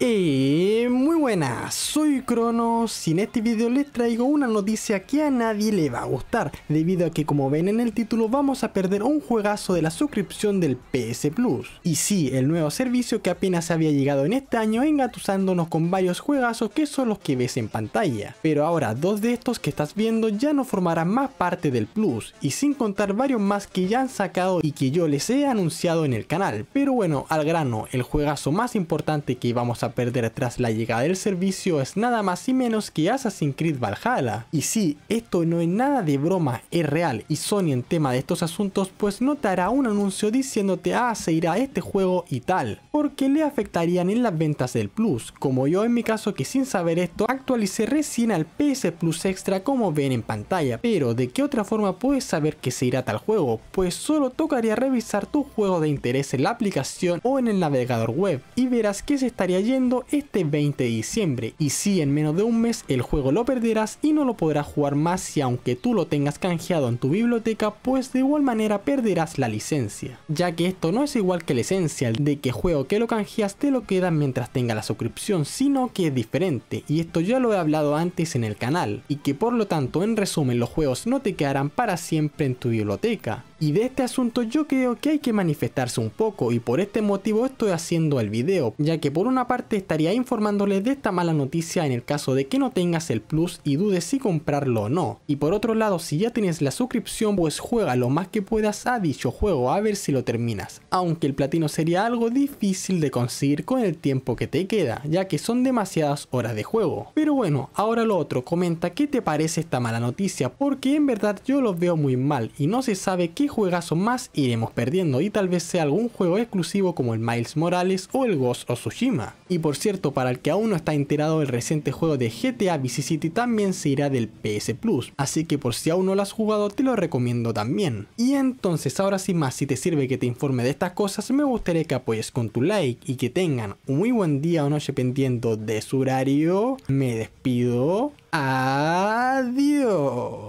咦。buenas, soy Cronos y en este video les traigo una noticia que a nadie le va a gustar, debido a que como ven en el título vamos a perder un juegazo de la suscripción del PS Plus. Y sí, el nuevo servicio que apenas había llegado en este año engatusándonos con varios juegazos que son los que ves en pantalla. Pero ahora dos de estos que estás viendo ya no formarán más parte del Plus, y sin contar varios más que ya han sacado y que yo les he anunciado en el canal. Pero bueno, al grano, el juegazo más importante que vamos a perder tras la llegada del servicio es nada más y menos que Assassin's Creed Valhalla. Y si esto no es nada de broma, es real, y Sony en tema de estos asuntos pues no te hará un anuncio diciéndote ah, se irá este juego y tal, porque le afectarían en las ventas del Plus, como yo en mi caso que sin saber esto actualicé recién al PS Plus Extra como ven en pantalla, pero ¿de qué otra forma puedes saber que se irá tal juego? Pues solo tocaría revisar tu juego de interés en la aplicación o en el navegador web, y verás que se estaría yendo este 20 y y si en menos de un mes el juego lo perderás y no lo podrás jugar más si aunque tú lo tengas canjeado en tu biblioteca pues de igual manera perderás la licencia, ya que esto no es igual que la esencia de que juego que lo canjeas te lo queda mientras tenga la suscripción, sino que es diferente y esto ya lo he hablado antes en el canal y que por lo tanto en resumen los juegos no te quedarán para siempre en tu biblioteca, y de este asunto yo creo que hay que manifestarse un poco y por este motivo estoy haciendo el video, ya que por una parte estaría informándoles de esta mala noticia en el caso de que no tengas el plus y dudes si comprarlo o no. Y por otro lado, si ya tienes la suscripción, pues juega lo más que puedas a dicho juego a ver si lo terminas, aunque el platino sería algo difícil de conseguir con el tiempo que te queda, ya que son demasiadas horas de juego. Pero bueno, ahora lo otro, comenta qué te parece esta mala noticia, porque en verdad yo los veo muy mal y no se sabe qué juegazo más iremos perdiendo y tal vez sea algún juego exclusivo como el Miles Morales o el Ghost of Tsushima. Y por cierto, para el que aún no está enterado, el reciente juego de GTA Vice City también se irá del PS Plus, así que por si aún no lo has jugado te lo recomiendo también. Y entonces ahora sin más, si te sirve que te informe de estas cosas, me gustaría que apoyes con tu like y que tengan un muy buen día o noche pendiente de su horario. Me despido. Adiós.